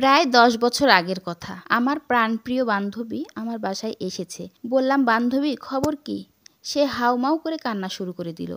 প্রায় দশ বছর আগের কথা আমার প্রাণপ্রিয় বান্ধবী আমার বাসায় এসেছে বললাম বান্ধবী খবর কি সে হাউমাউ করে কান্না শুরু করে দিল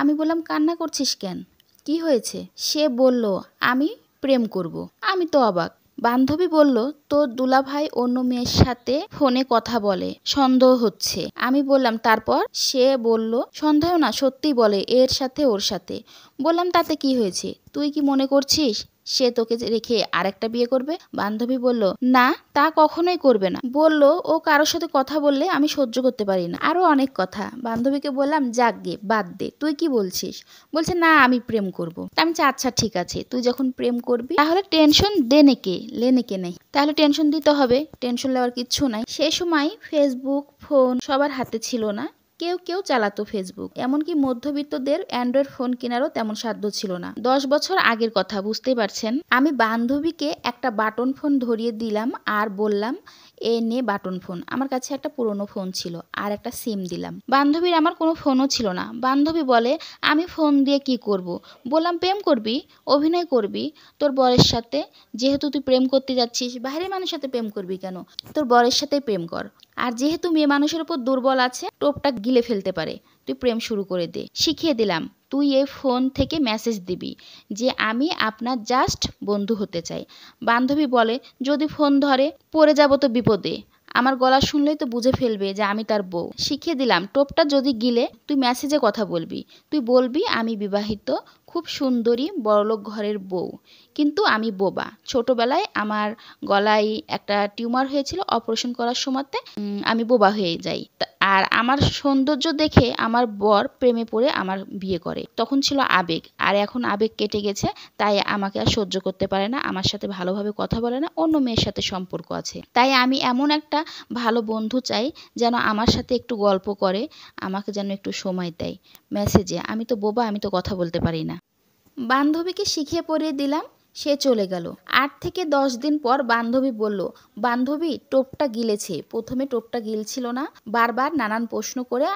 আমি বললাম কান্না করছিস কেন কি হয়েছে সে বলল আমি প্রেম করব। আমি তো অবাক বান্ধবী বলল তোর দুলাভাই অন্য মেয়ের সাথে ফোনে কথা বলে সন্দেহ হচ্ছে আমি বললাম তারপর সে বলল সন্দেহ না সত্যি বলে এর সাথে ওর সাথে বললাম তাতে কি হয়েছে তুই কি মনে করছিস সে তোকে রেখে আরেকটা বিয়ে করবে বান্ধবী বলল না তা কখনোই করবে না বলল ও কারোর সাথে কথা বললে আমি সহ্য করতে পারি না আরও অনেক কথা বান্ধবীকে বললাম যাক গে বাদ দে তুই কি বলছিস বলছে না আমি প্রেম করব। আমি চা আচ্ছা ঠিক আছে তুই যখন প্রেম করবি তাহলে টেনশন দে নেকে লে নেকে নেই তাহলে টেনশন দিতে হবে টেনশন নেওয়ার কিচ্ছু নাই সে সময় ফেসবুক ফোন সবার হাতে ছিল না কেউ কেউ চালাতো ফেসবুক এমনকি মধ্যবিত্তদের অ্যান্ড্রয়েড ফোন কেনারও তেমন সাধ্য ছিল না দশ বছর আগের কথা বুঝতে পারছেন আমি বান্ধবীকে একটা বাটন ফোন ধরিয়ে দিলাম আর বললাম এ নে বাটন ফোন আমার কাছে একটা পুরনো ফোন ছিল আর একটা সিম দিলাম বান্ধবীর আমার কোনো ফোনও ছিল না বান্ধবী বলে আমি ফোন দিয়ে কি করব। বললাম প্রেম করবি অভিনয় করবি তোর বরের সাথে যেহেতু তুই প্রেম করতে যাচ্ছিস বাইরের মানুষের সাথে প্রেম করবি কেন তোর বরের সাথে প্রেম কর আর যেহেতু মেয়ে মানুষের উপর দুর্বল আছে টোপটা গিলে ফেলতে পারে তুই প্রেম শুরু করে দে শিখিয়ে দিলাম তুই এই ফোন থেকে মেসেজ দিবি যে আমি আপনার জাস্ট বন্ধু হতে চাই বান্ধবী বলে যদি ফোন ধরে পড়ে যাব তো বিপদে আমার গলা শুনলেই তো বুঝে ফেলবে যে আমি তার বউ শিখিয়ে দিলাম টোপটা যদি গিলে তুই মেসেজে কথা বলবি তুই বলবি আমি বিবাহিত খুব সুন্দরী বড়লোক ঘরের বউ কিন্তু আমি বোবা ছোটবেলায় আমার গলায় একটা টিউমার হয়েছিল অপারেশন করার সময়তে আমি বোবা হয়ে যাই আর আমার সৌন্দর্য দেখে আমার বর প্রেমে পড়ে আমার বিয়ে করে তখন ছিল আবেগ আর এখন আবেগ কেটে গেছে তাই আমাকে আর সহ্য করতে পারে না আমার সাথে ভালোভাবে কথা বলে না অন্য মেয়ের সাথে সম্পর্ক আছে তাই আমি এমন একটা ভালো বন্ধু চাই যেন আমার সাথে একটু গল্প করে আমাকে যেন একটু সময় দেয় মেসেজে আমি তো বোবা আমি তো কথা বলতে পারি না বান্ধবীকে শিখিয়ে পড়িয়ে দিলাম সে চলে গেল আট থেকে দশ দিন পর বান্ধবী বলল বান্ধবী টোপটা গিলেছে প্রথমে টোপটা গিলছিল না বারবার নানান প্রশ্ন করে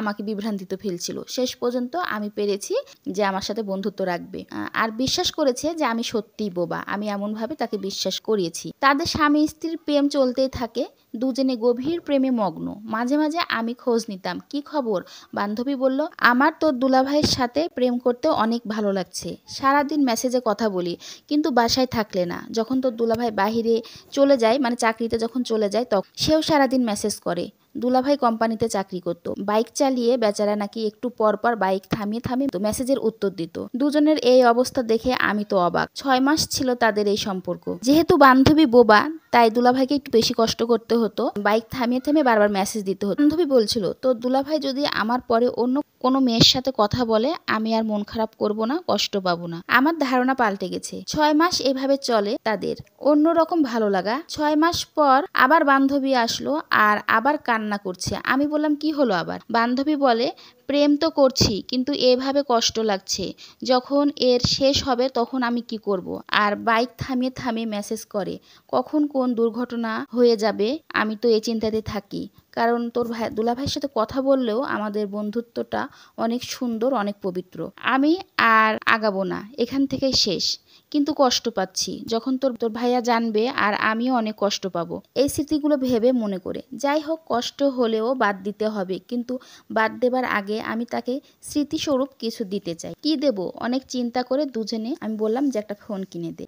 আমাকে বিভ্রান্তিতে ফেলছিল শেষ পর্যন্ত আমি পেরেছি যে আমার সাথে বন্ধুত্ব রাখবে আর বিশ্বাস করেছে যে আমি সত্যিই বোবা আমি এমনভাবে তাকে বিশ্বাস করিয়েছি তাদের স্বামী স্ত্রীর প্রেম চলতেই থাকে দুজনে গভীর প্রেমে মগ্ন মাঝে মাঝে আমি খোঁজ নিতাম কি খবর বান্ধবী বলল আমার তোর দুলাভাইয়ের সাথে প্রেম করতে অনেক ভালো লাগছে সারাদিন মেসেজে কথা বলি কিন্তু বাসায় থাকলে না যখন তোর দুলাভাই বাহিরে চলে যায় মানে চাকরিতে যখন চলে যায় তখন সেও সারাদিন মেসেজ করে দুলাভাই কোম্পানিতে চাকরি করত বাইক চালিয়ে বেচারা নাকি একটু পর পর বাইক থামিয়ে থামিয়ে তো মেসেজের উত্তর দিত দুজনের এই অবস্থা দেখে আমি তো অবাক ছয় মাস ছিল তাদের এই সম্পর্ক যেহেতু বান্ধবী বোবা তাই দুলাভাইকে একটু বেশি কষ্ট করতে হতো বাইক থামিয়ে থামিয়ে বারবার মেসেজ দিতে হতো বান্ধবী বলছিল তো দুলাভাই যদি আমার পরে অন্য কোনো মেয়ের সাথে কথা বলে আমি আর মন খারাপ করব না কষ্ট পাবো না আমার ধারণা পাল্টে গেছে ছয় মাস এভাবে চলে তাদের অন্য রকম ভালো লাগা ছয় মাস পর আবার বান্ধবী আসলো আর আবার কান্না করছে আমি বললাম কি হলো আবার বান্ধবী বলে প্রেম তো করছি কিন্তু এভাবে কষ্ট লাগছে যখন এর শেষ হবে তখন আমি কি করব। আর বাইক থামিয়ে থামিয়ে মেসেজ করে কখন কোন দুর্ঘটনা হয়ে যাবে আমি তো এ চিন্তাতে থাকি কারণ তোর ভাই দুলাভাইয়ের সাথে কথা বললেও আমাদের বন্ধুত্বটা অনেক সুন্দর অনেক পবিত্র আমি আর আগাবো না এখান থেকেই শেষ কিন্তু কষ্ট পাচ্ছি যখন তোর তোর ভাইয়া জানবে আর আমিও অনেক কষ্ট পাবো এই স্মৃতিগুলো ভেবে মনে করে যাই হোক কষ্ট হলেও বাদ দিতে হবে কিন্তু বাদ দেবার আগে আমি তাকে স্মৃতিস্বরূপ কিছু দিতে চাই কি দেব অনেক চিন্তা করে দুজনে আমি বললাম যে একটা ফোন কিনে দে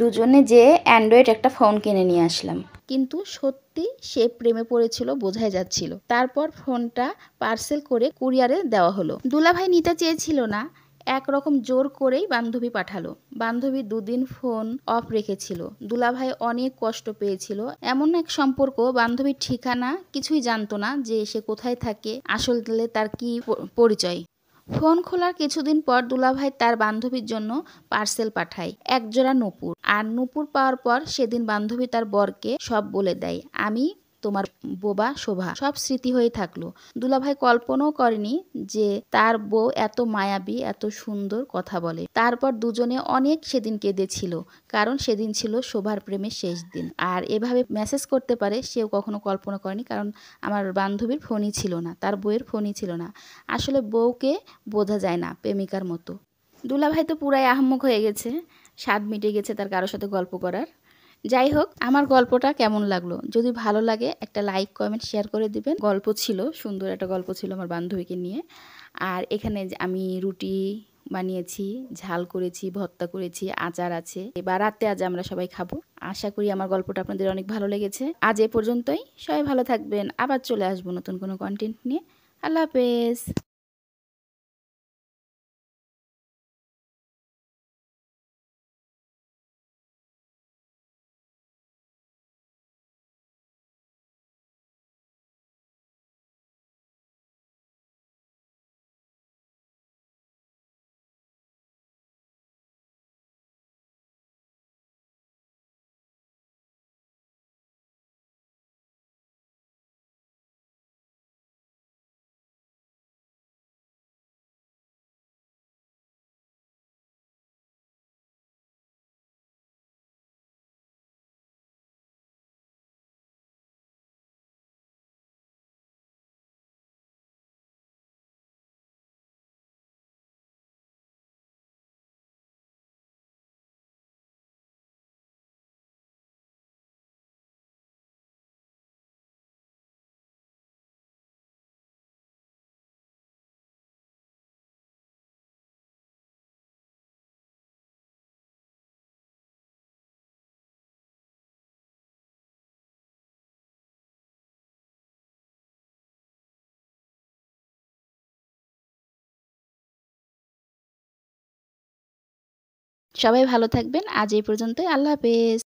দুজনে যে অ্যান্ড্রয়েড একটা ফোন কিনে নিয়ে আসলাম কিন্তু সত্যি সে প্রেমে পড়েছিল বোঝাই যাচ্ছিল তারপর ফোনটা পার্সেল করে কুরিয়ারে দেওয়া হলো দুলাভাই নিতে চেয়েছিল না একরকম জোর করেই বান্ধবী পাঠালো বান্ধবী দুদিন ফোন অফ রেখেছিল দুলাভাই অনেক কষ্ট পেয়েছিল এমন এক সম্পর্ক বান্ধবীর ঠিকানা কিছুই জানতো না যে সে কোথায় থাকে আসলে তার কি পরিচয় ফোন খোলার কিছুদিন পর দুলাভাই তার বান্ধবীর জন্য পার্সেল পাঠায় একজোড়া নূপুর আর নূপুর পাওয়ার পর সেদিন বান্ধবী তার বরকে সব বলে দেয় আমি তোমার বোবা শোভা সব স্মৃতি হয়ে থাকলো দুলাভাই কল্পনাও করেনি যে তার বউ এত মায়াবী এত সুন্দর কথা বলে তারপর দুজনে অনেক সেদিন কেঁদেছিল কারণ সেদিন ছিল শোভার প্রেমের শেষ দিন আর এভাবে মেসেজ করতে পারে সেও কখনো কল্পনা করেনি কারণ আমার বান্ধবীর ফোনই ছিল না তার বউয়ের ফোনই ছিল না আসলে বউকে বোঝা যায় না প্রেমিকার মতো দুলাভাই তো পুরাই আহম্মক হয়ে গেছে স্বাদ মিটে গেছে তার কারোর সাথে গল্প করার যাই হোক আমার গল্পটা কেমন লাগলো যদি ভালো লাগে একটা লাইক কমেন্ট শেয়ার করে দিবেন গল্প ছিল সুন্দর একটা গল্প ছিল আমার বান্ধবীকে নিয়ে আর এখানে আমি রুটি বানিয়েছি ঝাল করেছি ভর্তা করেছি আচার আছে এবার রাতে আজ আমরা সবাই খাবো আশা করি আমার গল্পটা আপনাদের অনেক ভালো লেগেছে আজ এ পর্যন্তই সবাই ভালো থাকবেন আবার চলে আসবো নতুন কোনো কন্টেন্ট নিয়ে আল্লাহ হাফেজ সবাই ভালো থাকবেন আজ এই পর্যন্তই আল্লাহ হাফেজ